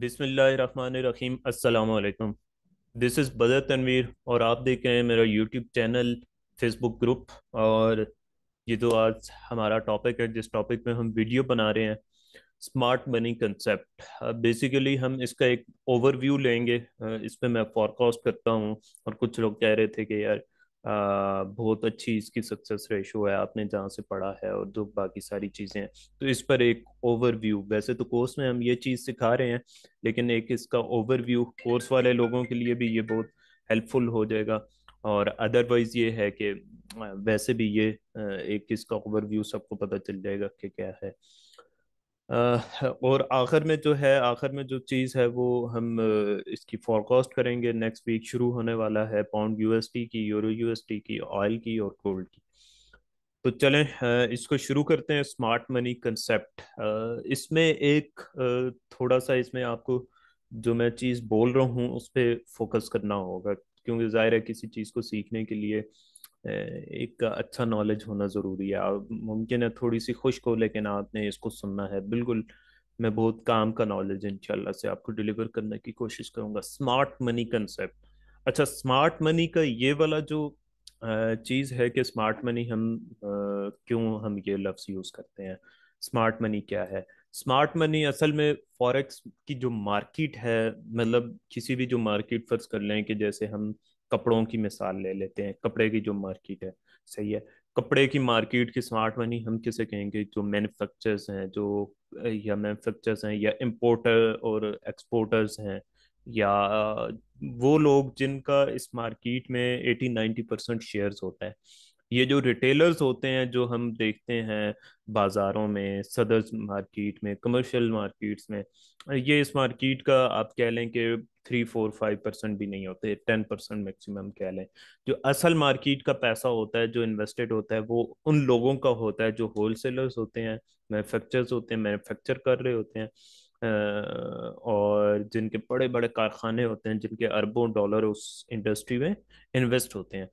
बिसमीम अल्लाम this is बदर तनवीर और आप देख रहे हैं मेरा यूट्यूब चैनल फेसबुक ग्रुप और ये तो आज हमारा टॉपिक है जिस टॉपिक में हम वीडियो बना रहे हैं स्मार्ट मनी कंसेप्ट बेसिकली हम इसका एक ओवरव्यू लेंगे इस पर मैं फॉरकास्ट करता हूँ और कुछ लोग कह रहे थे कि यार बहुत अच्छी इसकी सक्सेस रेशो है आपने जहाँ से पढ़ा है और जो बाकी सारी चीज़ें हैं तो इस पर एक ओवरव्यू वैसे तो कोर्स में हम ये चीज़ सिखा रहे हैं लेकिन एक इसका ओवरव्यू कोर्स वाले लोगों के लिए भी ये बहुत हेल्पफुल हो जाएगा और अदरवाइज ये है कि वैसे भी ये एक इसका ओवरव्यू सबको पता चल जाएगा कि क्या है और आखिर में जो है आखिर में जो चीज़ है वो हम इसकी फॉरकास्ट करेंगे नेक्स्ट वीक शुरू होने वाला है पाउंड यूएसटी की यूरो यूएसटी की ऑयल की और गोल्ड की तो चलें इसको शुरू करते हैं स्मार्ट मनी कंसेप्ट इसमें एक थोड़ा सा इसमें आपको जो मैं चीज़ बोल रहा हूँ उस पर फोकस करना होगा क्योंकि जाहिर है किसी चीज़ को सीखने के लिए एक अच्छा नॉलेज होना ज़रूरी है और मुमकिन है थोड़ी सी खुश हो लेकिन आपने इसको सुनना है बिल्कुल मैं बहुत काम का नॉलेज इनशाला से आपको डिलीवर करने की कोशिश करूँगा स्मार्ट मनी कंसेप्ट अच्छा स्मार्ट मनी का ये वाला जो चीज़ है कि स्मार्ट मनी हम क्यों हम ये लफ्ज़ यूज़ करते हैं स्मार्ट मनी क्या है स्मार्ट मनी असल में फॉरेक्स की जो मार्केट है मतलब किसी भी जो मार्केट फर्ज कर लें कि जैसे हम कपड़ों की मिसाल ले लेते हैं कपड़े की जो मार्केट है सही है कपड़े की मार्केट की स्मार्ट मनी हम किसे कहेंगे जो मैन्युफैक्चरर्स हैं जो या मैन्युफैक्चरर्स हैं या इम्पोर्टर और एक्सपोर्टर्स हैं या वो लोग जिनका इस मार्केट में एटी नाइन्टी परसेंट शेयर्स होता है ये जो रिटेलर्स होते हैं जो हम देखते हैं बाज़ारों में सदर मार्केट में कमर्शियल मार्केट्स में ये इस मार्केट का आप कह लें कि थ्री फोर फाइव परसेंट भी नहीं होते टेन परसेंट मैक्सिमम कह लें जो असल मार्केट का पैसा होता है जो इन्वेस्टेड होता है वो उन लोगों का होता है जो होल सेलर्स होते हैं मैनुफेक्चर्स होते हैं मैनुफेक्चर कर रहे होते हैं और जिनके बड़े बड़े कारखाने होते हैं जिनके अरबों डॉलर उस इंडस्ट्री में इन्वेस्ट होते हैं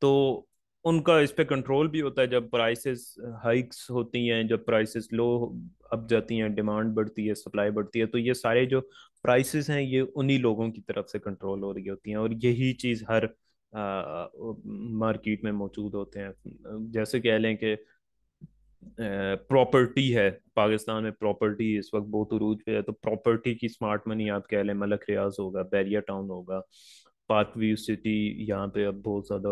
तो उनका इस पे कंट्रोल भी होता है जब प्राइसेस हाइक्स होती हैं जब प्राइसेस लो अप जाती हैं डिमांड बढ़ती है सप्लाई बढ़ती है तो ये सारे जो प्राइसेस हैं ये उन्हीं लोगों की तरफ से कंट्रोल हो रही होती हैं और यही चीज़ हर मार्केट में मौजूद होते हैं जैसे कह लें कि प्रॉपर्टी है पाकिस्तान में प्रॉपर्टी इस वक्त बहुत उरूज पे है तो प्रॉपर्टी की स्मार्ट मनी आप कह लें मलक रियाज होगा बैरिया टाउन होगा पार्क व्यू सिटी यहाँ पे अब बहुत ज़्यादा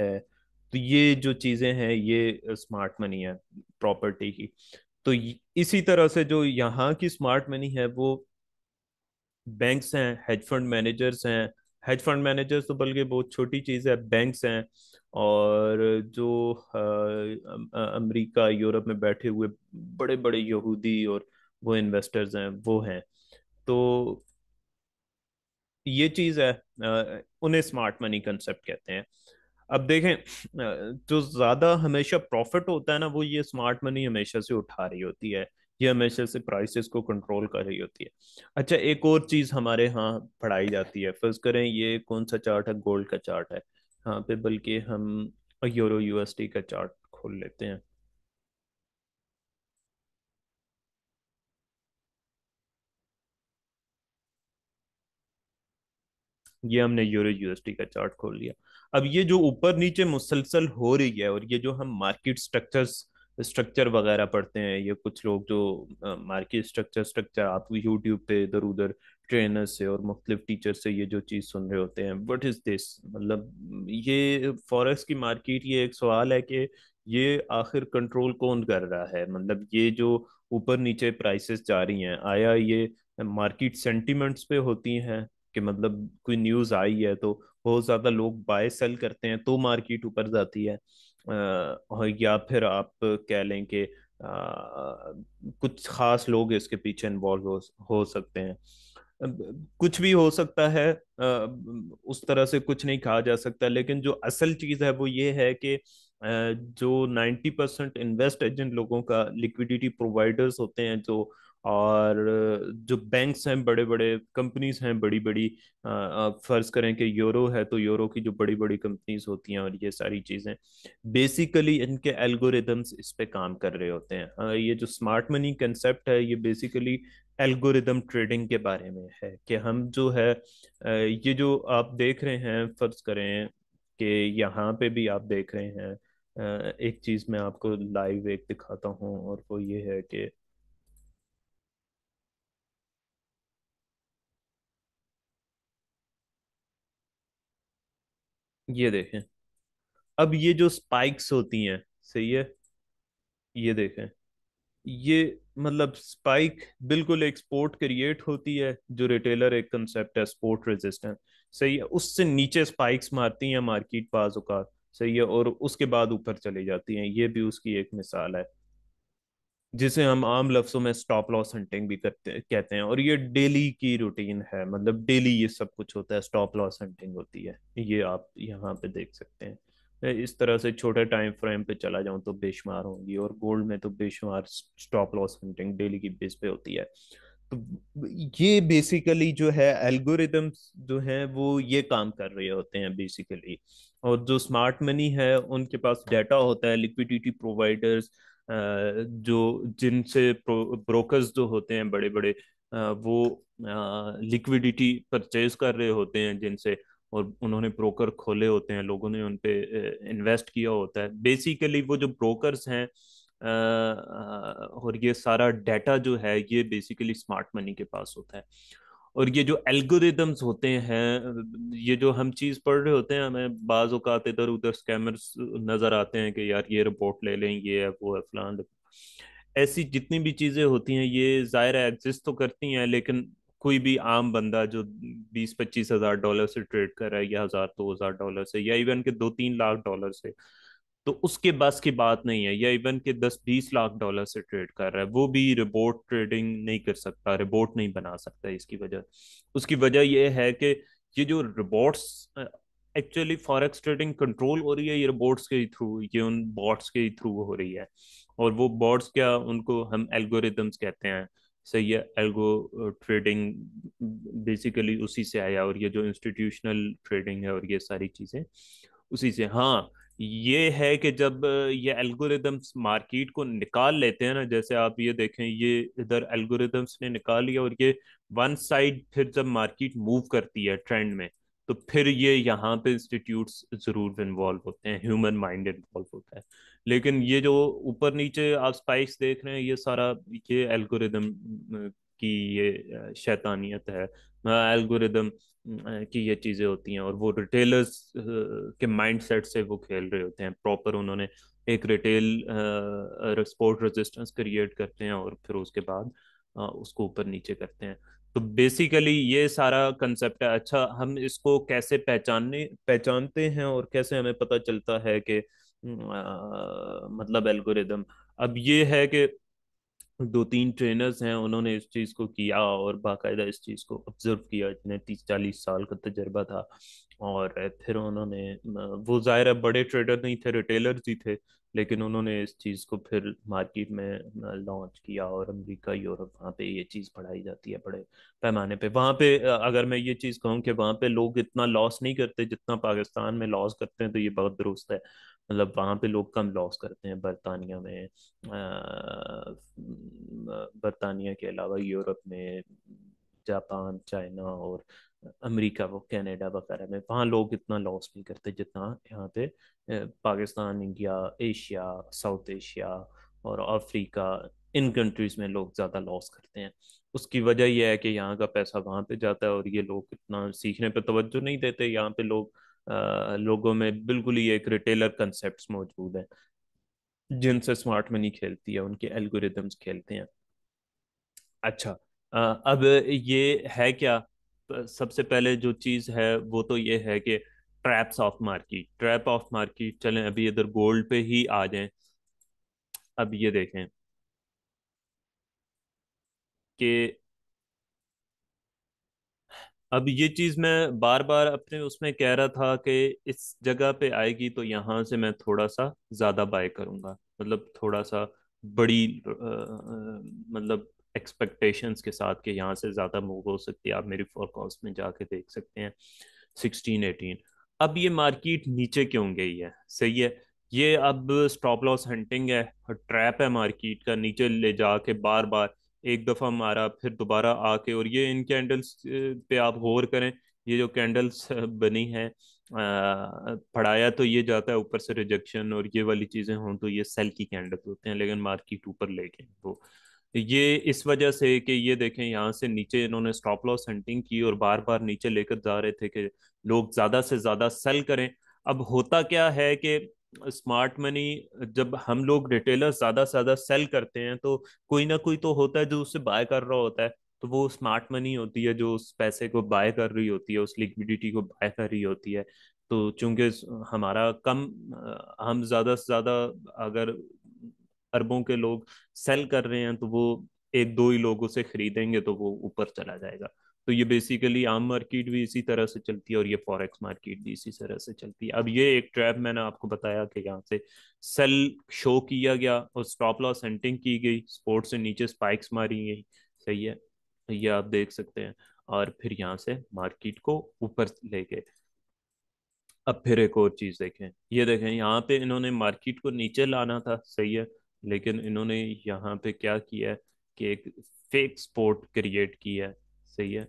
है तो ये जो चीज़ें हैं ये स्मार्ट मनी है प्रॉपर्टी की तो इसी तरह से जो यहाँ की स्मार्ट मनी है वो बैंक्स हैं हेज फंड मैनेजर्स हैं हेज फंड मैनेजर्स तो बल्कि बहुत छोटी चीज़ है बैंक्स हैं और जो अमेरिका यूरोप में बैठे हुए बड़े बड़े यहूदी और वो इन्वेस्टर्स हैं वो हैं तो ये चीज है उन्हें स्मार्ट मनी कंसेप्ट कहते हैं अब देखें जो ज्यादा हमेशा प्रॉफिट होता है ना वो ये स्मार्ट मनी हमेशा से उठा रही होती है ये हमेशा से प्राइसेस को कंट्रोल कर रही होती है अच्छा एक और चीज हमारे यहाँ पढ़ाई जाती है फर्ज करें ये कौन सा चार्ट है गोल्ड का चार्ट है यहाँ पे बल्कि हम यूरो यूएसडी का चार्ट खोल लेते हैं ये हमने यूरो यूएसडी का चार्ट खोल लिया अब ये जो ऊपर नीचे मुसलसल हो रही है और ये जो हम मार्केट स्ट्रक्चर्स स्ट्रक्चर वगैरह पढ़ते हैं ये कुछ लोग जो मार्केट स्ट्रक्चर स्ट्रक्चर आप यूट्यूब पे इधर उधर ट्रेनर से और मुख्तलिफ टीचर से ये जो चीज़ सुन रहे होते हैं वट इज़ दिस मतलब ये फॉरेक्स की मार्केट ये एक सवाल है कि ये आखिर कंट्रोल कौन कर रहा है मतलब ये जो ऊपर नीचे प्राइसेस जा रही हैं आया ये मार्केट सेंटिमेंट्स पे होती हैं कि मतलब कोई न्यूज आई है तो बहुत ज्यादा लोग बाय सेल करते हैं तो मार्केट ऊपर जाती है आ, या फिर आप कह लें कि कुछ खास लोग इसके पीछे इन्वॉल्व हो, हो सकते हैं कुछ भी हो सकता है उस तरह से कुछ नहीं कहा जा सकता लेकिन जो असल चीज है वो ये है कि जो 90 परसेंट इन्वेस्ट एजेंट लोगों का लिक्विडिटी प्रोवाइडर्स होते हैं जो और जो बैंक्स हैं बड़े बड़े कंपनीज हैं बड़ी बड़ी आप फर्ज करें कि यूरो है तो यूरो की जो बड़ी बड़ी कंपनीज होती हैं और ये सारी चीज़ें बेसिकली इनके एल्गोरिदम्स इस पे काम कर रहे होते हैं ये जो स्मार्ट मनी कंसेप्ट है ये बेसिकली एल्गोरिदम ट्रेडिंग के बारे में है कि हम जो है ये जो आप देख रहे हैं फर्ज करें कि यहाँ पे भी आप देख रहे हैं एक चीज़ मैं आपको लाइव एक दिखाता हूँ और वो ये है कि ये देखें अब ये जो स्पाइक्स होती हैं सही है ये देखें ये मतलब स्पाइक बिल्कुल एक स्पोर्ट क्रिएट होती है जो रिटेलर एक कंसेप्ट है स्पोर्ट रेजिस्टेंस सही है उससे नीचे स्पाइक्स मारती हैं मार्केट बाज सही है और उसके बाद ऊपर चली जाती हैं ये भी उसकी एक मिसाल है जिसे हम आम लफ्जों में स्टॉप लॉस हंटिंग भी करते कहते हैं और ये डेली की रूटीन है मतलब डेली ये सब कुछ होता है स्टॉप लॉस हंटिंग होती है ये आप यहाँ पे देख सकते हैं इस तरह से छोटे टाइम फ्रेम पे चला जाऊं तो बेशुमार होंगी और गोल्ड में तो बेशुमार स्टॉप लॉस हंटिंग डेली की बेस पे होती है तो ये बेसिकली जो है एल्गोरिदम्स जो हैं वो ये काम कर रहे होते हैं बेसिकली और जो स्मार्ट मनी है उनके पास डाटा होता है लिक्विडिटी प्रोवाइडर्स जो जिनसे ब्रोकर्स जो होते हैं बड़े बड़े वो लिक्विडिटी परचेज कर रहे होते हैं जिनसे और उन्होंने ब्रोकर खोले होते हैं लोगों ने उन इन्वेस्ट किया होता है बेसिकली वो जो ब्रोकर्स हैं और ये सारा डाटा जो है ये बेसिकली स्मार्ट मनी के पास होता है और ये जो एल्गोरिदम्स होते हैं ये जो हम चीज़ पढ़ रहे होते हैं हमें बाज़ इधर उधर स्कैमर्स नज़र आते हैं कि यार ये रिपोर्ट ले लें ये है वो है फलान ऐसी जितनी भी चीज़ें होती हैं ये ज़ाहिर एग्जिस्ट तो करती हैं लेकिन कोई भी आम बंदा जो बीस पच्चीस हज़ार डॉलर से ट्रेड कर रहा है या हज़ार दो हज़ार डॉलर से या इवन के दो तीन लाख डॉलर से तो उसके बस की बात नहीं है या इवन के दस बीस लाख डॉलर से ट्रेड कर रहा है वो भी रिबोट ट्रेडिंग नहीं कर सकता रिबोट नहीं बना सकता इसकी वजह उसकी वजह यह है कि ये जो robots actually forex trading control हो रही है ये रिबोट्स के थ्रू ये उन बॉट्स के थ्रू हो रही है और वो बॉट्स क्या उनको हम एल्गोरिदम्स कहते हैं सही है एल्गो ट्रेडिंग बेसिकली उसी से आया और ये जो इंस्टीट्यूशनल ट्रेडिंग है और ये सारी चीज़ें उसी से हाँ ये है कि जब ये एल्गोरिदम्स मार्केट को निकाल लेते हैं ना जैसे आप ये देखें ये इधर एल्गोरिदम्स ने निकाल लिया और ये वन साइड फिर जब मार्केट मूव करती है ट्रेंड में तो फिर ये यहाँ पे इंस्टीट्यूट्स जरूर इन्वॉल्व होते हैं ह्यूमन माइंड इन्वॉल्व होता है लेकिन ये जो ऊपर नीचे आप स्पाइस देख रहे हैं ये सारा ये एल्गोरिदम कि ये शैतानियत है एल्गोरिदम की ये चीज़ें होती हैं और वो रिटेलर्स के माइंडसेट से वो खेल रहे होते हैं प्रॉपर उन्होंने एक रिटेल स्पोर्ट रेजिस्टेंस क्रिएट करते हैं और फिर उसके बाद उसको ऊपर नीचे करते हैं तो बेसिकली ये सारा कंसेप्ट है अच्छा हम इसको कैसे पहचानने पहचानते हैं और कैसे हमें पता चलता है कि मतलब एल्गोरिदम अब ये है कि दो तीन ट्रेनर्स हैं उन्होंने इस चीज़ को किया और बाकायदा इस चीज़ को ऑब्जर्व किया जिन्हें तीस चालीस साल का तजर्बा था और फिर उन्होंने वो ज़ाहिर है बड़े ट्रेडर नहीं थे रिटेलर्स ही थे लेकिन उन्होंने इस चीज़ को फिर मार्केट में लॉन्च किया और अमेरिका यूरोप वहाँ पे ये चीज़ पढ़ाई जाती है बड़े पैमाने पे वहाँ पे अगर मैं ये चीज़ कहूँ कि वहाँ पे लोग इतना लॉस नहीं करते जितना पाकिस्तान में लॉस करते हैं तो ये बहुत दुरुस्त है मतलब वहाँ पे लोग कम लॉस करते हैं बरतानिया में बरतानिया के अलावा यूरोप में जापान चाइना और अमेरिका वो कनाडा वगैरह में वहाँ लोग इतना लॉस नहीं करते जितना यहाँ पे Pakistan India Asia South Asia और अफ्रीका इन कंट्रीज में लोग ज़्यादा लॉस करते हैं उसकी वजह यह है कि यहाँ का पैसा वहाँ पे जाता है और ये लोग इतना सीखने पर तवज्जो नहीं देते यहाँ पे लोग आ, लोगों में बिल्कुल ही एक रिटेलर कंसेप्ट मौजूद है जिनसे स्मार्ट मनी खेलती है उनके एल्गोरिदम्स खेलते हैं अच्छा आ, अब ये है क्या सबसे पहले जो चीज है वो तो ये है कि traps of market trap of market चलें अभी इधर गोल्ड पे ही आ जाएं अब ये देखें कि अब ये चीज़ मैं बार बार अपने उसमें कह रहा था कि इस जगह पे आएगी तो यहां से मैं थोड़ा सा ज़्यादा बाय करूंगा मतलब थोड़ा सा बड़ी आ, मतलब एक्सपेक्टेशंस के साथ के यहाँ से ज़्यादा मूव हो सकती है आप मेरी फोरकास्ट में जाके देख सकते हैं सिक्सटीन एटीन अब ये मार्केट नीचे क्यों गई है सही है ये अब स्टॉप लॉस हंटिंग है ट्रैप है मार्केट का नीचे ले जाके बार बार एक दफ़ा मारा फिर दोबारा आके और ये इन कैंडल्स पे आप गौर करें ये जो कैंडल्स बनी हैं पढ़ाया तो ये जाता है ऊपर से रिजेक्शन और ये वाली चीज़ें हों तो ये सेल की कैंडल्स होते हैं लेकिन मार्केट ऊपर ले गए वो तो ये इस वजह से कि ये देखें यहाँ से नीचे इन्होंने स्टॉप लॉस हंटिंग की और बार बार नीचे लेकर जा रहे थे कि लोग ज़्यादा से ज़्यादा सेल करें अब होता क्या है कि स्मार्ट मनी जब हम लोग रिटेलर ज़्यादा से ज़्यादा सेल करते हैं तो कोई ना कोई तो होता है जो उससे बाय कर रहा होता है तो वो स्मार्ट मनी होती है जो उस पैसे को बाय कर रही होती है उस लिक्विडिटी को बाय कर रही होती है तो चूंकि हमारा कम हम ज़्यादा से ज़्यादा अगर अरबों के लोग सेल कर रहे हैं तो वो एक दो ही लोगों से खरीदेंगे तो वो ऊपर चला जाएगा तो ये बेसिकली आम मार्केट भी इसी तरह से चलती है और ये फॉरेक्स मार्केट भी इसी तरह से चलती है अब ये एक ट्रैप मैंने आपको बताया कि यहाँ से सेल शो किया गया और स्टॉप लॉस हंटिंग की गई स्पोर्ट से नीचे स्पाइक्स मारी गई सही है तो ये आप देख सकते हैं और फिर यहाँ से मार्केट को ऊपर ले गए अब फिर एक और चीज देखें ये देखें यहाँ पे इन्होंने मार्केट को नीचे लाना था सही है लेकिन इन्होंने यहाँ पे क्या किया है कि एक फेक स्पोर्ट क्रिएट किया है सही है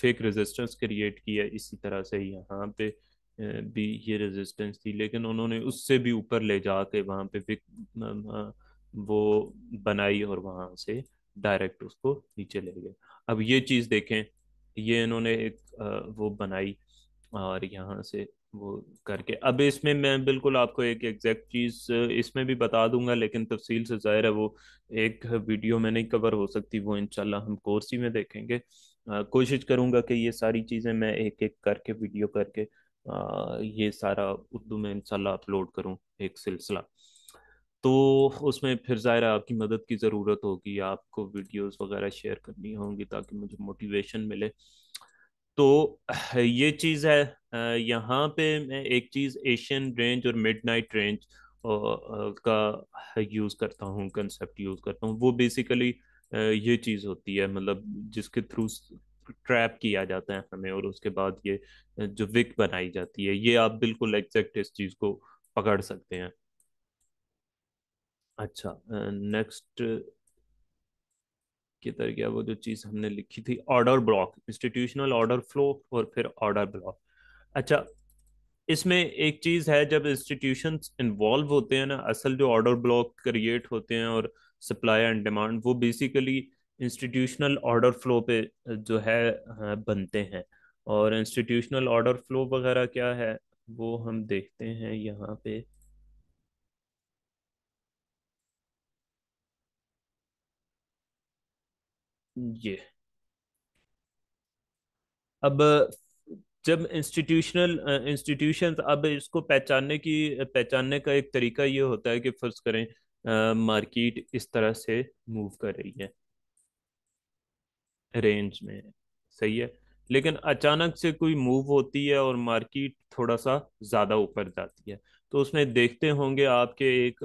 फेक रेजिस्टेंस क्रिएट किया इसी तरह से यहाँ पे भी ये रेजिस्टेंस थी लेकिन उन्होंने उससे भी ऊपर ले जाके वहाँ पे वो बनाई और वहाँ से डायरेक्ट उसको नीचे ले गए अब ये चीज़ देखें ये इन्होंने एक वो बनाई और यहाँ से वो करके अब इसमें मैं बिल्कुल आपको एक एग्जैक्ट चीज़ इसमें भी बता दूंगा लेकिन तफसील से ज़ाहिर है वो एक वीडियो में नहीं कवर हो सकती वो इंशाल्लाह हम कोर्स ही में देखेंगे कोशिश करूंगा कि ये सारी चीज़ें मैं एक एक करके वीडियो करके आ, ये सारा उर्दू में इंशाल्लाह अपलोड करूँ एक सिलसिला तो उसमें फिर ज़ाहिर आपकी मदद की ज़रूरत होगी आपको वीडियोस वगैरह शेयर करनी होंगी ताकि मुझे मोटिवेशन मिले तो ये चीज़ है यहाँ पे मैं एक चीज़ एशियन रेंज और मिड नाइट रेंज का यूज़ करता हूँ कंसेप्ट यूज़ करता हूँ वो बेसिकली ये चीज़ होती है मतलब जिसके थ्रू ट्रैप किया जाता है हमें और उसके बाद ये जो विक बनाई जाती है ये आप बिल्कुल एग्जैक्ट इस चीज़ को पकड़ सकते हैं अच्छा नेक्स्ट किधर गया वो जो चीज़ हमने लिखी थी order block institutional order flow और फिर ऑर्डर ब्लॉक अच्छा इसमें एक चीज है जब इंस्टीट्यूशन इन्वॉल्व होते हैं ना असल जो ऑर्डर ब्लॉक क्रिएट होते हैं और सप्लाई एंड डिमांड वो बेसिकली इंस्टीट्यूशनल ऑर्डर फ्लो पे जो है बनते हैं और इंस्टीट्यूशनल ऑर्डर फ्लो वगैरह क्या है वो हम देखते हैं यहाँ पे ये अब जब इंस्टीट्यूशनल इंस्टीट्यूशंस अब इसको पहचानने की पहचानने का एक तरीका ये होता है कि फर्ज करें मार्केट इस तरह से मूव कर रही है रेंज में सही है लेकिन अचानक से कोई मूव होती है और मार्केट थोड़ा सा ज़्यादा ऊपर जाती है तो उसमें देखते होंगे आपके एक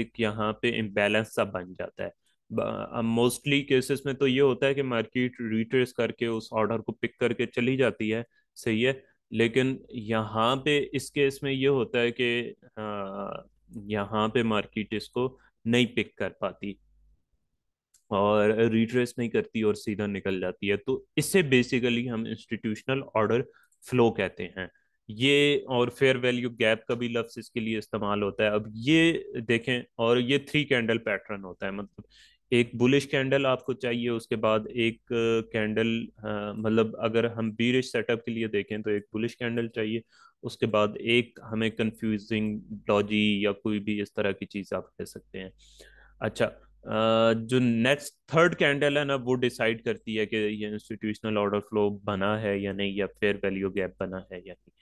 एक यहाँ पे इम्बेलेंस सा बन जाता है मोस्टली केसेस में तो ये होता है कि मार्केट रिट्रेस करके उस ऑर्डर को पिक करके चली जाती है सही है लेकिन यहाँ पे इस केस में ये होता है कि यहाँ पे मार्केट इसको नहीं पिक कर पाती और रिट्रेस नहीं करती और सीधा निकल जाती है तो इससे बेसिकली हम इंस्टीट्यूशनल ऑर्डर फ्लो कहते हैं ये और फेयर वैल्यू गैप का भी लफ्ज इसके लिए इस्तेमाल होता है अब ये देखें और ये थ्री कैंडल पैटर्न होता है मतलब एक बुलिश कैंडल आपको चाहिए उसके बाद एक कैंडल मतलब अगर हम बीरिश सेटअप के लिए देखें तो एक बुलिश कैंडल चाहिए उसके बाद एक हमें कंफ्यूजिंग डॉजी या कोई भी इस तरह की चीज़ आप कह सकते हैं अच्छा जो नेक्स्ट थर्ड कैंडल है ना वो डिसाइड करती है कि ये इंस्टीट्यूशनल ऑर्डर फ्लो बना है या नहीं या फेयर वैल्यू गैप बना है या नहीं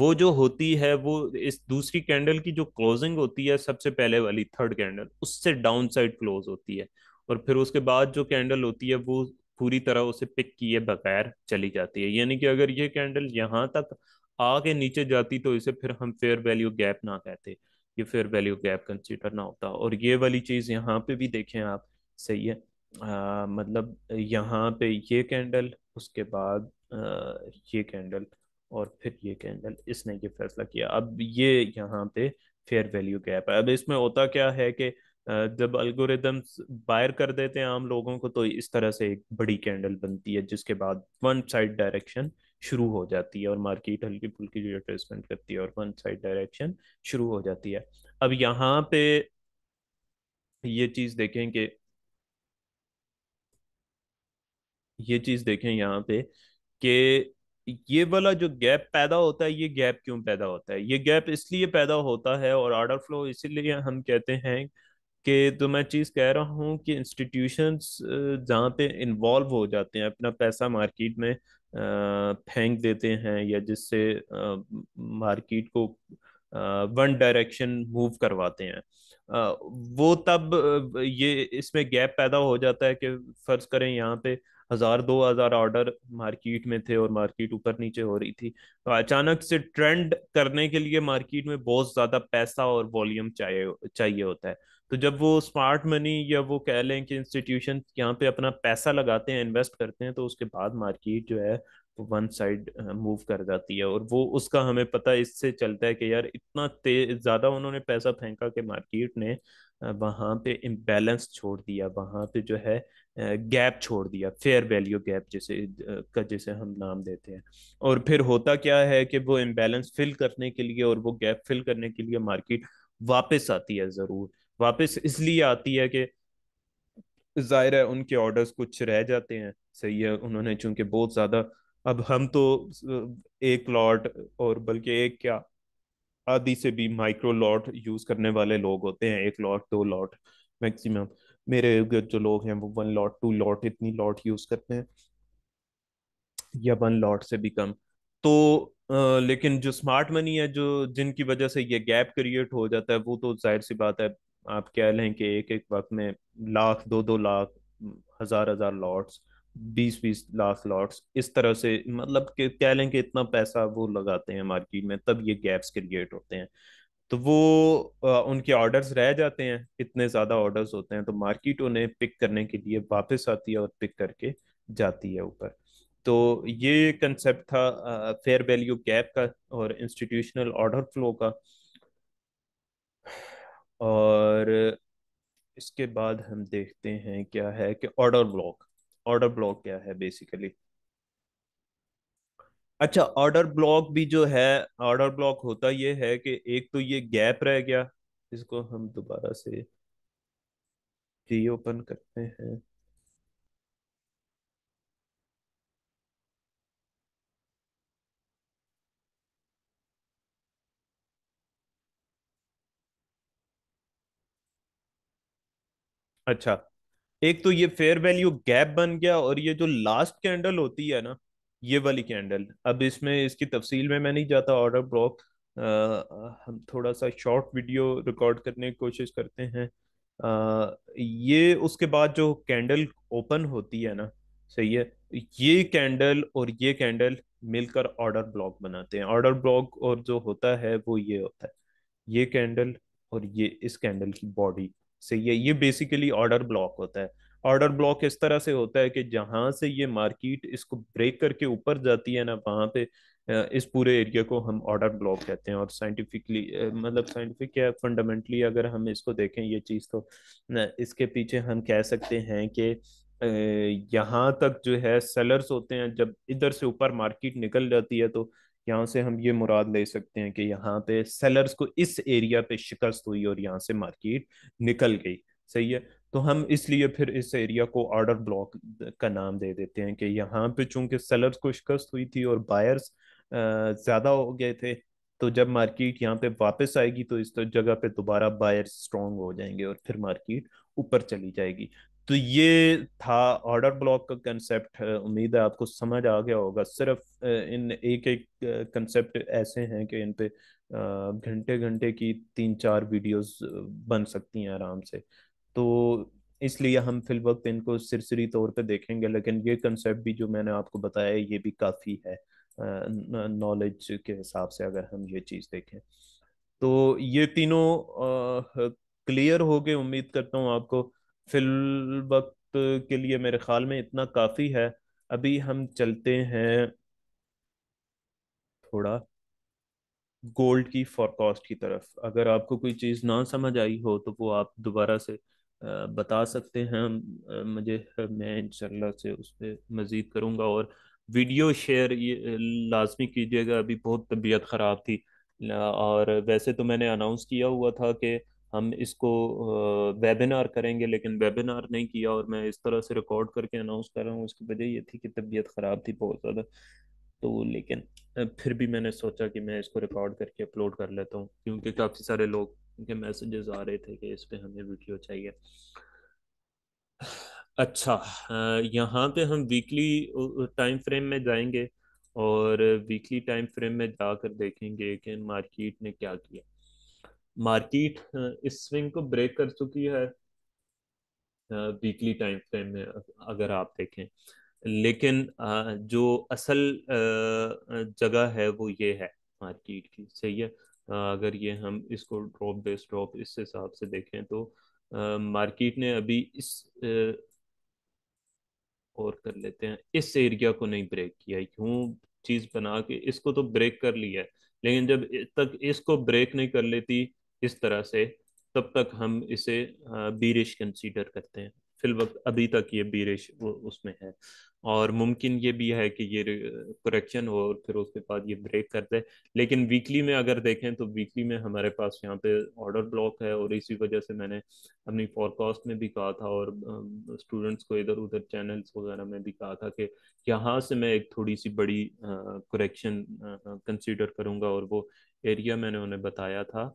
वो जो होती है वो इस दूसरी कैंडल की जो क्लोजिंग होती है सबसे पहले वाली थर्ड कैंडल उससे डाउन साइड क्लोज होती है और फिर उसके बाद जो कैंडल होती है वो पूरी तरह उसे पिक किए बगैर चली जाती है यानी कि अगर ये कैंडल यहाँ तक आके नीचे जाती तो इसे फिर हम फेयर वैल्यू गैप ना कहते ये फेयर वैल्यू गैप कंसीडर ना होता और ये वाली चीज यहाँ पे भी देखें आप सही है आ, मतलब यहाँ पे ये कैंडल उसके बाद आ, ये कैंडल और फिर ये कैंडल इसने ये फैसला किया अब ये यहाँ पे फेयर वैल्यू गैप है अब इसमें होता क्या है कि जब अल्गोरिदम्स बायर कर देते हैं आम लोगों को तो इस तरह से एक बड़ी कैंडल बनती है जिसके बाद वन साइड डायरेक्शन शुरू हो जाती है और मार्केट हल्की फुल्की जो एडजस्टमेंट करती है और वन साइड डायरेक्शन शुरू हो जाती है अब यहाँ पे ये चीज़ देखें कि ये चीज़ देखें यहाँ पे कि ये वाला जो गैप पैदा होता है ये गैप क्यों पैदा होता है ये गैप इसलिए पैदा होता है और ऑर्डर फ्लो इसीलिए हम कहते हैं कि तो मैं चीज़ कह रहा हूँ कि इंस्टीट्यूशंस जहाँ पे इन्वॉल्व हो जाते हैं अपना पैसा मार्केट में फेंक देते हैं या जिससे मार्केट को वन डायरेक्शन मूव करवाते हैं वो तब ये इसमें गैप पैदा हो जाता है कि फर्ज करें यहाँ पे हजार दो हजार ऑर्डर मार्केट में थे और मार्केट ऊपर नीचे हो रही थी तो अचानक से ट्रेंड करने के लिए मार्केट में बहुत ज्यादा पैसा और वॉल्यूम चाहिए चाहिए होता है तो जब वो स्मार्ट मनी या वो कह लें कि इंस्टीट्यूशन यहाँ पे अपना पैसा लगाते हैं इन्वेस्ट करते हैं तो उसके बाद मार्केट जो है वन साइड मूव कर जाती है और वो उसका हमें पता इससे चलता है कि यार इतना तेज ज्यादा उन्होंने पैसा फेंका कि मार्केट ने वहां पे इम्बेलेंस छोड़ दिया वहां पे जो है गैप छोड़ दिया फेयर वैल्यू गैप जिसे का जिसे हम नाम देते हैं और फिर होता क्या है कि वो इम्बेलेंस फिल करने के लिए और वो गैप फिल करने के लिए मार्केट वापस आती है जरूर वापस इसलिए आती है कि जाहिर है उनके ऑर्डर्स कुछ रह जाते हैं सही है उन्होंने चूंकि बहुत ज्यादा अब हम तो एक लॉट और बल्कि एक क्या आदि से भी माइक्रो लॉट यूज करने वाले लोग होते हैं एक लॉट दो लॉट मैक्सिमम मेरे जो लोग हैं वो वन लॉट टू लॉट इतनी लॉट यूज करते हैं या वन लॉट से भी कम तो आ, लेकिन जो स्मार्ट मनी है जो जिनकी वजह से ये गैप क्रिएट हो जाता है वो तो जाहिर सी बात है आप कह लें कि एक एक वक्त में लाख दो दो लाख हजार हजार लॉट्स बीस बीस लाख लॉट्स इस तरह से मतलब कि कह लें कि इतना पैसा वो लगाते हैं मार्केट में तब ये गैप्स क्रिएट होते हैं तो वो आ, उनके ऑर्डर्स रह जाते हैं इतने ज़्यादा ऑर्डर्स होते हैं तो मार्केट उन्हें पिक करने के लिए वापस आती है और पिक करके जाती है ऊपर तो ये कंसेप्ट था फेयर वैल्यू गैप का और इंस्टीट्यूशनल ऑर्डर फ्लो का और इसके बाद हम देखते हैं क्या है कि ऑर्डर ब्लॉक ऑर्डर ब्लॉक क्या है बेसिकली अच्छा ऑर्डर ब्लॉक भी जो है ऑर्डर ब्लॉक होता ये है कि एक तो ये गैप रह गया इसको हम दोबारा से रीओपन करते हैं अच्छा एक तो ये फेयर वैल्यू गैप बन गया और ये जो लास्ट कैंडल होती है ना ये वाली कैंडल अब इसमें इसकी तफसील में मैं नहीं जाता ऑर्डर ब्लॉक हम थोड़ा सा शॉर्ट वीडियो रिकॉर्ड करने की कोशिश करते हैं आ, ये उसके बाद जो कैंडल ओपन होती है ना सही है ये कैंडल और ये कैंडल मिलकर ऑर्डर ब्लॉक बनाते हैं ऑर्डर ब्लॉक और जो होता है वो ये होता है ये कैंडल और ये इस कैंडल की बॉडी सही है ये बेसिकली ऑर्डर ब्लॉक होता है ऑर्डर ब्लॉक इस तरह से होता है कि जहां से ये मार्केट इसको ब्रेक करके ऊपर जाती है ना वहां पे इस पूरे एरिया को हम ऑर्डर ब्लॉक कहते हैं और साइंटिफिकली मतलब साइंटिफिक क्या फंडामेंटली अगर हम इसको देखें ये चीज़ तो इसके पीछे हम कह सकते हैं कि यहाँ तक जो है सेलर्स होते हैं जब इधर से ऊपर मार्केट निकल जाती है तो यहाँ से हम ये मुराद ले सकते हैं कि यहाँ पे सेलर्स को इस एरिया पे शिकस्त हुई और यहाँ से मार्केट निकल गई सही है तो हम इसलिए फिर इस एरिया को ऑर्डर ब्लॉक का नाम दे देते हैं कि यहाँ पे चूंकि सेलर्स को शिकस्त हुई थी और बायर्स ज्यादा हो गए थे तो जब मार्केट यहाँ पे वापस आएगी तो इस तो जगह पे दोबारा बायर्स स्ट्रांग हो जाएंगे और फिर मार्केट ऊपर चली जाएगी तो ये था ऑर्डर ब्लॉक का कंसेप्ट उम्मीद है आपको समझ आ गया होगा सिर्फ इन एक एक कंसेप्ट ऐसे हैं कि इन पे घंटे घंटे की तीन चार वीडियोस बन सकती हैं आराम से तो इसलिए हम फिल वक्त इनको सिरसरी तौर पे देखेंगे लेकिन ये कंसेप्ट भी जो मैंने आपको बताया ये भी काफ़ी है नॉलेज के हिसाब से अगर हम ये चीज़ देखें तो ये तीनों क्लियर हो गए उम्मीद करता हूँ आपको फिल वक्त के लिए मेरे ख्याल में इतना काफी है अभी हम चलते हैं थोड़ा गोल्ड की फॉरकास्ट की तरफ अगर आपको कोई चीज़ ना समझ आई हो तो वो आप दोबारा से बता सकते हैं मुझे मैं इंशाल्लाह से उस पर मज़ीद करूँगा और वीडियो शेयर ये लाजमी कीजिएगा अभी बहुत तबीयत ख़राब थी और वैसे तो मैंने अनाउंस किया हुआ था कि हम इसको वेबिनार करेंगे लेकिन वेबिनार नहीं किया और मैं इस तरह से रिकॉर्ड करके अनाउंस कर रहा हूँ उसकी वजह ये थी कि तबीयत ख़राब थी बहुत ज़्यादा तो लेकिन फिर भी मैंने सोचा कि मैं इसको रिकॉर्ड करके अपलोड कर लेता हूँ क्योंकि काफ़ी सारे लोग के मैसेजेस आ रहे थे कि इस पर हमें वीडियो चाहिए अच्छा यहाँ पे हम वीकली टाइम फ्रेम में जाएंगे और वीकली टाइम फ्रेम में जाकर देखेंगे कि मार्केट ने क्या किया मार्केट इस स्विंग को ब्रेक कर चुकी है वीकली टाइम फ्रेम में अगर आप देखें लेकिन जो असल जगह है वो ये है मार्केट की सही है अगर ये हम इसको ड्रॉप बेस ड्रॉप इस हिसाब से देखें तो मार्केट ने अभी इस और कर लेते हैं इस एरिया को नहीं ब्रेक किया क्यों चीज बना के इसको तो ब्रेक कर लिया है लेकिन जब तक इसको ब्रेक नहीं कर लेती इस तरह से तब तक हम इसे बीरिश कंसीडर करते हैं फिल वक्त अभी तक ये बीरिश उसमें है और मुमकिन ये भी है कि ये करेक्शन हो और फिर उसके बाद ये ब्रेक कर दे लेकिन वीकली में अगर देखें तो वीकली में हमारे पास यहाँ पे ऑर्डर ब्लॉक है और इसी वजह से मैंने अपनी फॉरकास्ट में भी कहा था और स्टूडेंट्स को इधर उधर चैनल्स वगैरह में भी कहा था कि यहाँ से मैं एक थोड़ी सी बड़ी करेक्शन कंसिडर करूँगा और वो एरिया मैंने उन्हें बताया था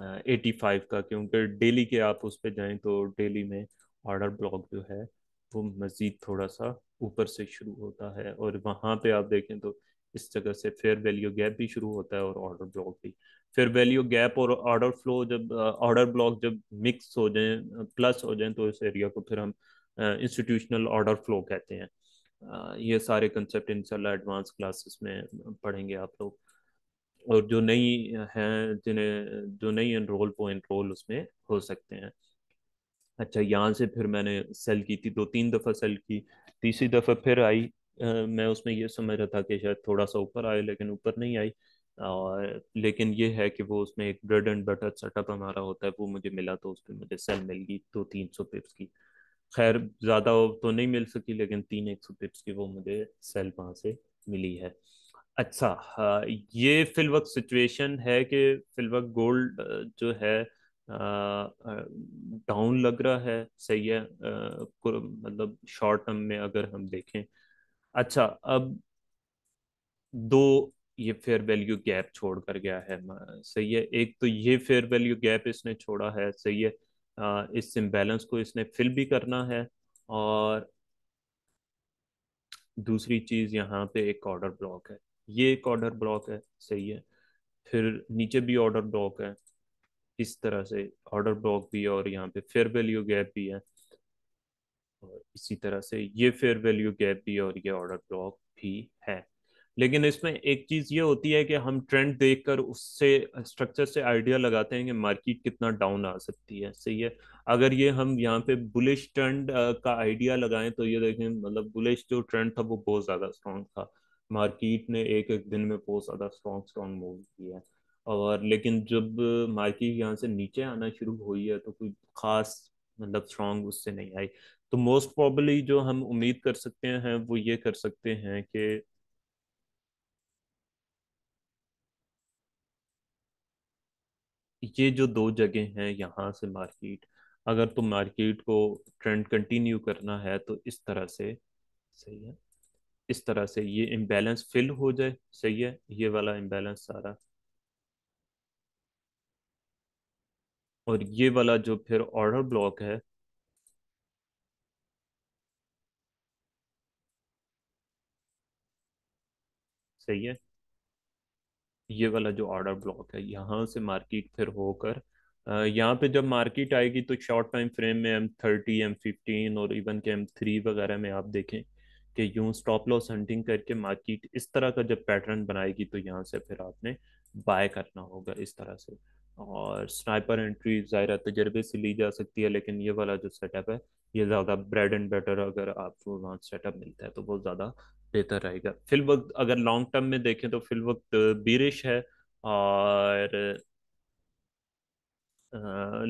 एटी फाइव का क्योंकि डेली के आप उस पर जाएँ तो डेली में ऑर्डर ब्लॉक जो है वो मज़ीद थोड़ा सा ऊपर से शुरू होता है और वहाँ पे आप देखें तो इस जगह से फेयर वैल्यू गैप भी शुरू होता है और ऑर्डर ब्लॉक भी फिर वैल्यू गैप और ऑर्डर फ्लो जब ऑर्डर ब्लॉक जब मिक्स हो जाए प्लस हो जाए तो इस एरिया को फिर हम इंस्टीट्यूशनल ऑर्डर फ्लो कहते हैं ये सारे कंसेप्ट इंशाल्लाह एडवांस क्लासेस में पढ़ेंगे आप लोग और जो नई हैं जिन्हें जो नई एनरोल वो एनरोल उसमें हो सकते हैं अच्छा यहाँ से फिर मैंने सेल की थी दो तीन दफ़ा सेल की तीसरी दफ़ा फिर आई आ, मैं उसमें ये समझ रहा था कि शायद थोड़ा सा ऊपर आए लेकिन ऊपर नहीं आई और लेकिन ये है कि वो उसमें एक ब्रेड एंड बटर सेटअप हमारा होता है वो मुझे मिला तो उस पर मुझे सेल मिल गई दो तीन सौ पिप्स की खैर ज़्यादा तो नहीं मिल सकी लेकिन तीन एक सौ पिप्स की वो मुझे सेल वहाँ से मिली है अच्छा ये फिल वक्त सिचुएशन है कि फिल वक्त गोल्ड जो है डाउन लग रहा है सही है आ, मतलब शॉर्ट टर्म में अगर हम देखें अच्छा अब दो ये फेयर वैल्यू गैप छोड़ कर गया है सही है एक तो ये फेयर वैल्यू गैप इसने छोड़ा है सही है आ, इस इम्बेलेंस को इसने फिल भी करना है और दूसरी चीज यहाँ पे एक ऑर्डर ब्लॉक है ये एक ऑर्डर ब्लॉक है सही है फिर नीचे भी ऑर्डर ब्लॉक है इस तरह से ऑर्डर ब्लॉक भी है और यहाँ पे फेयर वैल्यू गैप भी है और इसी तरह से ये फेयर वैल्यू गैप भी है और ये ऑर्डर ब्लॉक भी है लेकिन इसमें एक चीज ये होती है कि हम ट्रेंड देखकर उससे स्ट्रक्चर से आइडिया लगाते हैं कि मार्केट कितना डाउन आ सकती है सही है अगर ये हम यहाँ पे बुलिश ट्रेंड का आइडिया लगाएं तो ये देखें मतलब बुलिश जो ट्रेंड था वो बहुत ज्यादा स्ट्रांग था मार्केट ने एक एक दिन में बहुत ज़्यादा स्ट्रॉन्ग स्ट्रॉन्ग मूव किया है और लेकिन जब मार्केट यहाँ से नीचे आना शुरू हुई है तो कोई खास मतलब स्ट्रॉन्ग उससे नहीं आई तो मोस्ट प्रॉबली जो हम उम्मीद कर सकते हैं वो ये कर सकते हैं कि ये जो दो जगह हैं यहाँ से मार्केट अगर तो मार्केट को ट्रेंड कंटिन्यू करना है तो इस तरह से सही है इस तरह से ये इम्बेलेंस फिल हो जाए सही है ये वाला इम्बेलेंस सारा और ये वाला जो फिर ऑर्डर ब्लॉक है सही है ये वाला जो ऑर्डर ब्लॉक है यहां से मार्केट फिर होकर यहाँ पे जब मार्केट आएगी तो शॉर्ट टाइम फ्रेम में एम थर्टी एम फिफ्टीन और इवन के एम थ्री वगैरह में आप देखें कि यूं स्टॉप लॉस हंटिंग करके मार्केट इस तरह का जब पैटर्न बनाएगी तो यहाँ से फिर आपने बाय करना होगा इस तरह से और स्नाइपर एंट्री ज़ायरा तजर्बे से ली जा सकती है लेकिन ये वाला जो सेटअप है ये ज़्यादा ब्रेड एंड बेटर अगर आपको वहाँ सेटअप मिलता है तो बहुत ज़्यादा बेहतर रहेगा फिल वक्त अगर लॉन्ग टर्म में देखें तो फिल वक्त बीरिश है और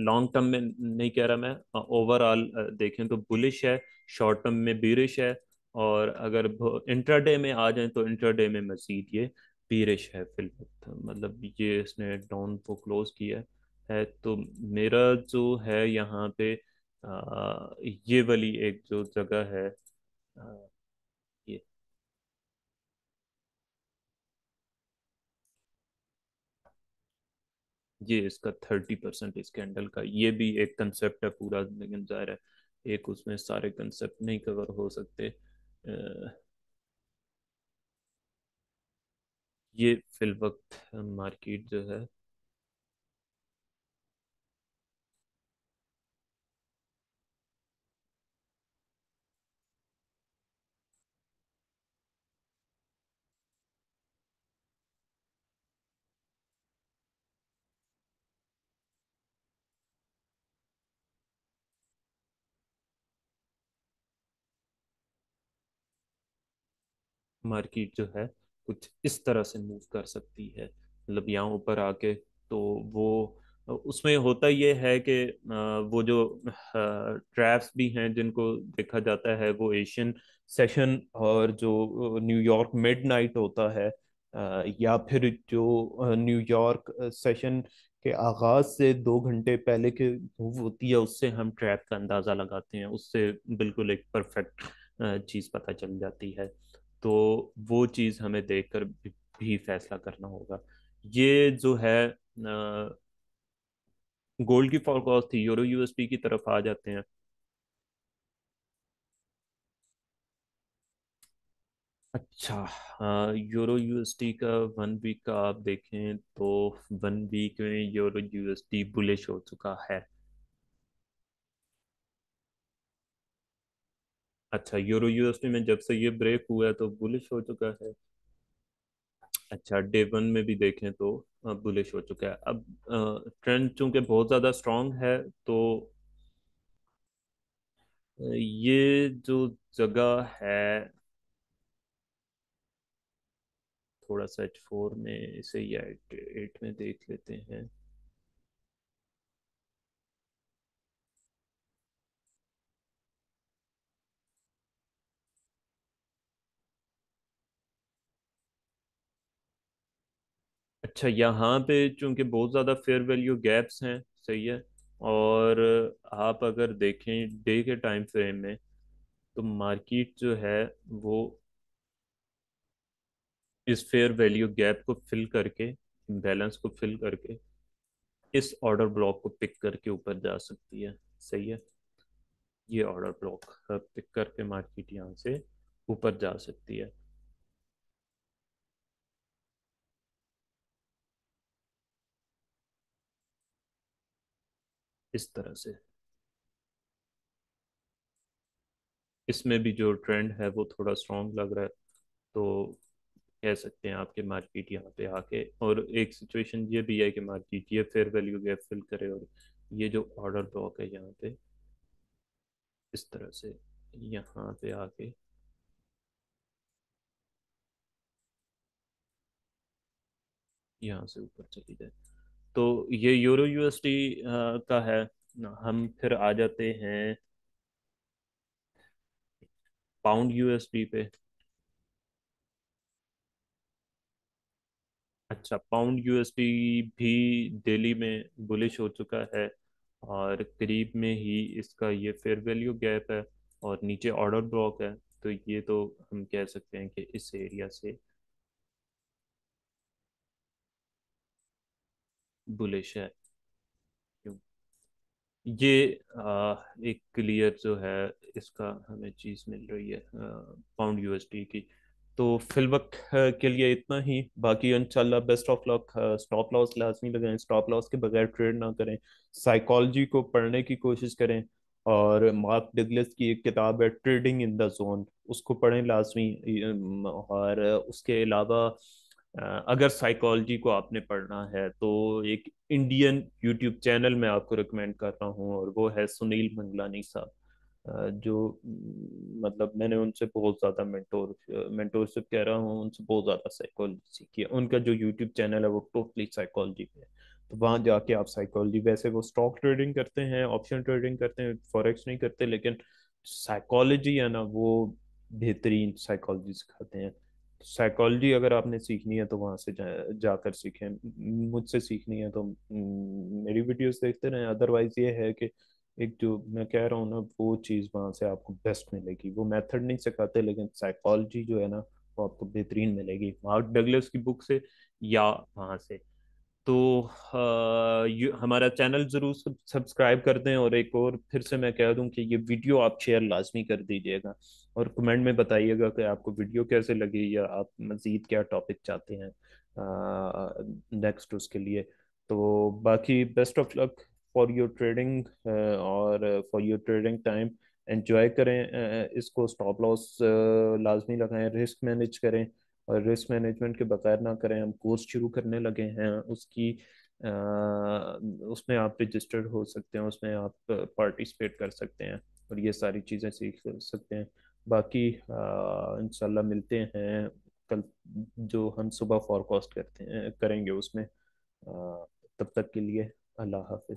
लॉन्ग टर्म में नहीं कह रहा मैं ओवरऑल देखें तो बुलिश है शॉर्ट टर्म में बीरिश है और अगर इंटरडे में आ जाए तो इंटरडे में मजीद ये पीरिश है फिल तो मतलब ये इसने डाउन को क्लोज किया है तो मेरा जो है यहाँ पे आ, ये वाली एक जो जगह है आ, ये ये इसका थर्टी परसेंट इस कैंडल का ये भी एक कंसेप्ट है पूरा लेकिन जाहिर है एक उसमें सारे कंसेप्ट नहीं कवर हो सकते ये फिल वक्त मार्केट जो है मार्केट जो है कुछ इस तरह से मूव कर सकती है मतलब यहाँ ऊपर आके तो वो उसमें होता ये है कि वो जो ट्रैप्स भी हैं जिनको देखा जाता है वो एशियन सेशन और जो न्यूयॉर्क मिडनाइट होता है या फिर जो न्यूयॉर्क सेशन के आगाज से दो घंटे पहले के मूव होती है उससे हम ट्रैप का अंदाज़ा लगाते हैं उससे बिल्कुल एक परफेक्ट चीज़ पता चल जाती है तो वो चीज़ हमें देख कर भी फैसला करना होगा ये जो है गोल्ड की फॉरकॉस्ट थी यूरो यूएसपी की तरफ आ जाते हैं अच्छा यूरो यूएसडी का वन वीक का आप देखें तो वन वीक में यूरो यूएसडी बुलिश हो चुका है अच्छा यूरो यूएसडी में जब से ये ब्रेक हुआ है तो बुलिश हो चुका है अच्छा डे वन में भी देखें तो बुलिश हो चुका है अब ट्रेंड चूंकि बहुत ज़्यादा स्ट्रांग है तो ये जो जगह है थोड़ा सा एच फोर में इसे या एट में देख लेते हैं अच्छा यहाँ पे चूंकि बहुत ज़्यादा फेयर वैल्यू गैप्स हैं सही है और आप अगर देखें डे के टाइम फ्रेम में तो मार्केट जो है वो इस फेयर वैल्यू गैप को फिल करके बैलेंस को फिल करके इस ऑर्डर ब्लॉक को पिक करके ऊपर जा सकती है सही है ये ऑर्डर ब्लॉक पिक करके मार्केट यहाँ से ऊपर जा सकती है इस तरह से इसमें भी जो ट्रेंड है वो थोड़ा स्ट्रॉन्ग लग रहा है तो कह सकते हैं आपके मार्केट यहाँ पे आके और एक सिचुएशन ये भी है कि मार्केट ये फेयर वैल्यू गैप फिल करे और ये जो ऑर्डर ब्लॉक है यहाँ पे इस तरह से यहाँ पे आके यहाँ से ऊपर चली जाए तो ये यूरो यूएसडी का है हम फिर आ जाते हैं पाउंड यूएसडी पे अच्छा पाउंड यूएसडी भी दिल्ली में बुलिश हो चुका है और करीब में ही इसका ये फेयर वैल्यू गैप है और नीचे ऑर्डर ब्लॉक है तो ये तो हम कह सकते हैं कि इस एरिया से बुलिश है ये आ, एक क्लियर जो है इसका हमें चीज़ मिल रही है पाउंड यूएसडी की तो फिल वक्त के लिए इतना ही बाकी इनशाला best of luck stop loss लाजमी लगाएं स्टॉप लॉस के बगैर ट्रेड ना करें साइकोलॉजी को पढ़ने की कोशिश करें और मार्क डिगलिस की एक किताब है ट्रेडिंग इन द जोन उसको पढ़ें लाजमी और उसके अलावा अगर साइकोलॉजी को आपने पढ़ना है तो एक इंडियन यूट्यूब चैनल मैं आपको रिकमेंड कर रहा हूँ और वो है सुनील मंगलानी साहब जो मतलब मैंने उनसे बहुत ज़्यादा मेंटोर मेंटोरशिप कह रहा हूँ उनसे बहुत ज़्यादा साइकोलॉजी सीखी है उनका जो यूट्यूब चैनल है वो टोटली साइकोलॉजी पे है तो वहाँ जाके आप साइकोलॉजी वैसे वो स्टॉक ट्रेडिंग करते हैं ऑप्शन ट्रेडिंग करते हैं फॉरेक्स नहीं करते लेकिन साइकोलॉजी है ना वो बेहतरीन साइकोलॉजी सिखाते हैं साइकोलॉजी अगर आपने सीखनी है तो वहां से जा, जाकर सीखें मुझसे सीखनी है तो मेरी वीडियोस देखते रहें अदरवाइज ये है कि एक जो मैं कह रहा हूँ ना वो चीज़ वहाँ से आपको बेस्ट मिलेगी वो मेथड नहीं सिखाते लेकिन साइकोलॉजी जो है ना वो आपको बेहतरीन मिलेगी मार्क डगलस की बुक से या वहाँ से तो आ, हाँ, हमारा चैनल ज़रूर सब्सक्राइब कर दें और एक और फिर से मैं कह दूं कि ये वीडियो आप शेयर लाजमी कर दीजिएगा और कमेंट में बताइएगा कि आपको वीडियो कैसे लगी या आप मज़ीद क्या टॉपिक चाहते हैं नेक्स्ट उसके लिए तो बाकी best of luck for your trading और for your trading time enjoy करें इसको स्टॉप लॉस लाजमी लगाएं रिस्क मैनेज करें और रिस्क मैनेजमेंट के बगैर ना करें हम कोर्स शुरू करने लगे हैं उसकी आ, उसमें आप रजिस्टर्ड हो सकते हैं उसमें आप पार्टिसिपेट कर सकते हैं और ये सारी चीज़ें सीख सकते हैं बाकी इंशाल्लाह मिलते हैं कल जो हम सुबह फॉरकास्ट करते हैं करेंगे उसमें आ, तब तक के लिए अल्लाह हाफि